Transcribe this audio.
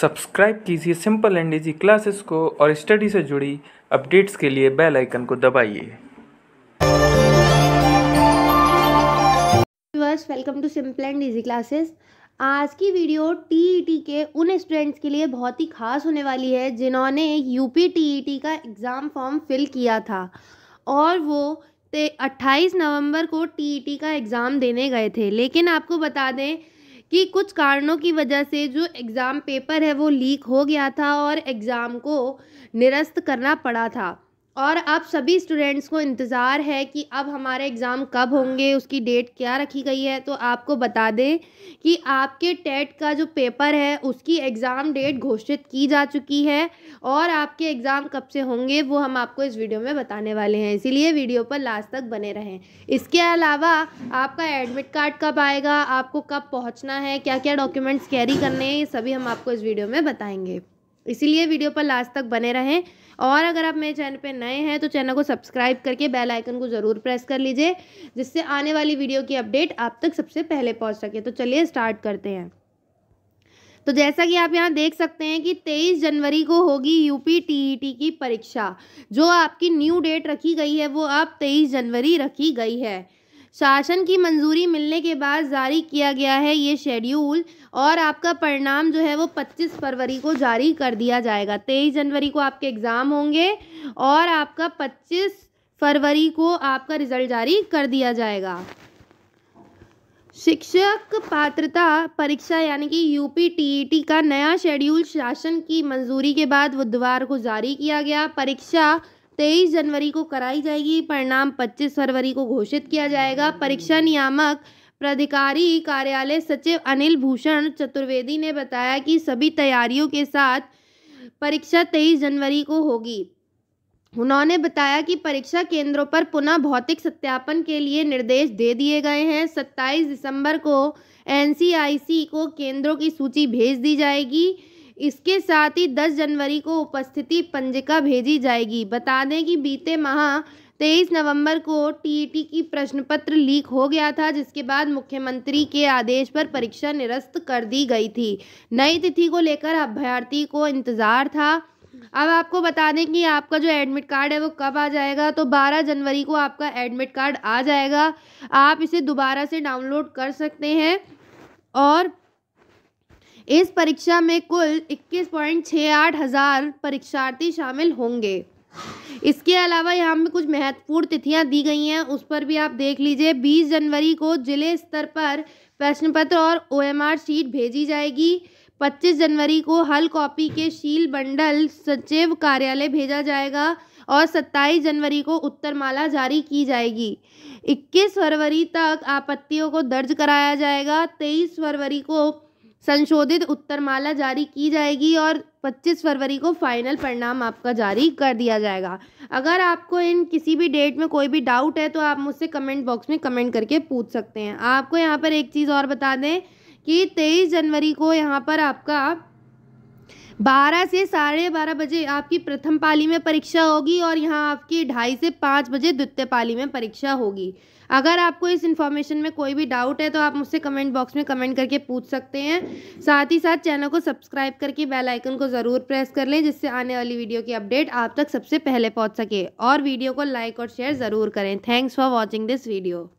subscribe कीजिए simple and easy classes को और स्टडी से जुड़ी अपडेट्स के लिए बेल आइकन को दबाइए welcome to simple and easy classes आज की वीडियो टीईटी e के उन स्टूडेंट्स के लिए बहुत ही खास होने वाली है जिन्होंने यूपी टीईटी e का एग्ज़ाम फॉर्म फिल किया था और वो ते 28 नवंबर को टीईटी e का एग्ज़ाम देने गए थे लेकिन आपको बता दें कि कुछ कारणों की वजह से जो एग्ज़ाम पेपर है वो लीक हो गया था और एग्ज़ाम को निरस्त करना पड़ा था और अब सभी स्टूडेंट्स को इंतज़ार है कि अब हमारे एग्ज़ाम कब होंगे उसकी डेट क्या रखी गई है तो आपको बता दें कि आपके टेट का जो पेपर है उसकी एग्ज़ाम डेट घोषित की जा चुकी है और आपके एग्ज़ाम कब से होंगे वो हम आपको इस वीडियो में बताने वाले हैं इसीलिए वीडियो पर लास्ट तक बने रहें इसके अलावा आपका एडमिट कार्ड कब आएगा आपको कब पहुँचना है क्या क्या डॉक्यूमेंट्स कैरी करने हैं ये सभी हम आपको इस वीडियो में बताएँगे इसीलिए वीडियो पर लास्ट तक बने रहें और अगर आप मेरे चैनल पर नए हैं तो चैनल को सब्सक्राइब करके बेल आइकन को ज़रूर प्रेस कर लीजिए जिससे आने वाली वीडियो की अपडेट आप तक सबसे पहले पहुंच सके तो चलिए स्टार्ट करते हैं तो जैसा कि आप यहाँ देख सकते हैं कि 23 जनवरी को होगी यूपी टीईटी की परीक्षा जो आपकी न्यू डेट रखी गई है वो अब 23 जनवरी रखी गई है शासन की मंजूरी मिलने के बाद जारी किया गया है ये शेड्यूल और आपका परिणाम जो है वो 25 फरवरी को जारी कर दिया जाएगा 23 जनवरी को आपके एग्ज़ाम होंगे और आपका 25 फरवरी को आपका रिजल्ट जारी कर दिया जाएगा शिक्षक पात्रता परीक्षा यानी कि यूपी टीईटी e का नया शेड्यूल शासन की मंजूरी के बाद बुधवार को जारी किया गया परीक्षा तेईस जनवरी को कराई जाएगी परिणाम पच्चीस फरवरी को घोषित किया जाएगा परीक्षा नियामक प्राधिकारी कार्यालय सचिव अनिल भूषण चतुर्वेदी ने बताया कि सभी तैयारियों के साथ परीक्षा तेईस जनवरी को होगी उन्होंने बताया कि परीक्षा केंद्रों पर पुनः भौतिक सत्यापन के लिए निर्देश दे दिए गए हैं 27 दिसंबर को एनसीआईसी को केंद्रों की सूची भेज दी जाएगी इसके साथ ही 10 जनवरी को उपस्थिति पंजिका भेजी जाएगी बता दें कि बीते माह तेईस नवंबर को टीईटी की प्रश्न पत्र लीक हो गया था जिसके बाद मुख्यमंत्री के आदेश पर परीक्षा निरस्त कर दी गई थी नई तिथि को लेकर अभ्यर्थी को इंतज़ार था अब आपको बता दें कि आपका जो एडमिट कार्ड है वो कब आ जाएगा तो 12 जनवरी को आपका एडमिट कार्ड आ जाएगा आप इसे दोबारा से डाउनलोड कर सकते हैं और इस परीक्षा में कुल इक्कीस पॉइंट छः आठ हज़ार परीक्षार्थी शामिल होंगे इसके अलावा यहाँ में कुछ महत्वपूर्ण तिथियाँ दी गई हैं उस पर भी आप देख लीजिए 20 जनवरी को जिले स्तर पर प्रश्न पत्र और ओ शीट भेजी जाएगी 25 जनवरी को हल कॉपी के शील बंडल सचिव कार्यालय भेजा जाएगा और 27 जनवरी को उत्तरमाला जारी की जाएगी 21 फरवरी तक आपत्तियों को दर्ज कराया जाएगा 23 फरवरी को संशोधित उत्तरमाला जारी की जाएगी और 25 फरवरी को फाइनल परिणाम आपका जारी कर दिया जाएगा अगर आपको इन किसी भी डेट में कोई भी डाउट है तो आप मुझसे कमेंट बॉक्स में कमेंट करके पूछ सकते हैं आपको यहाँ पर एक चीज़ और बता दें कि तेईस जनवरी को यहाँ पर आपका बारह से साढ़े बारह बजे आपकी प्रथम पाली में परीक्षा होगी और यहाँ आपकी ढाई से पाँच बजे द्वितीय पाली में परीक्षा होगी अगर आपको इस इन्फॉर्मेशन में कोई भी डाउट है तो आप मुझसे कमेंट बॉक्स में कमेंट करके पूछ सकते हैं साथ ही साथ चैनल को सब्सक्राइब करके बेल आइकन को ज़रूर प्रेस कर लें जिससे आने वाली वीडियो की अपडेट आप तक सबसे पहले पहुंच सके और वीडियो को लाइक और शेयर ज़रूर करें thanks for watching this video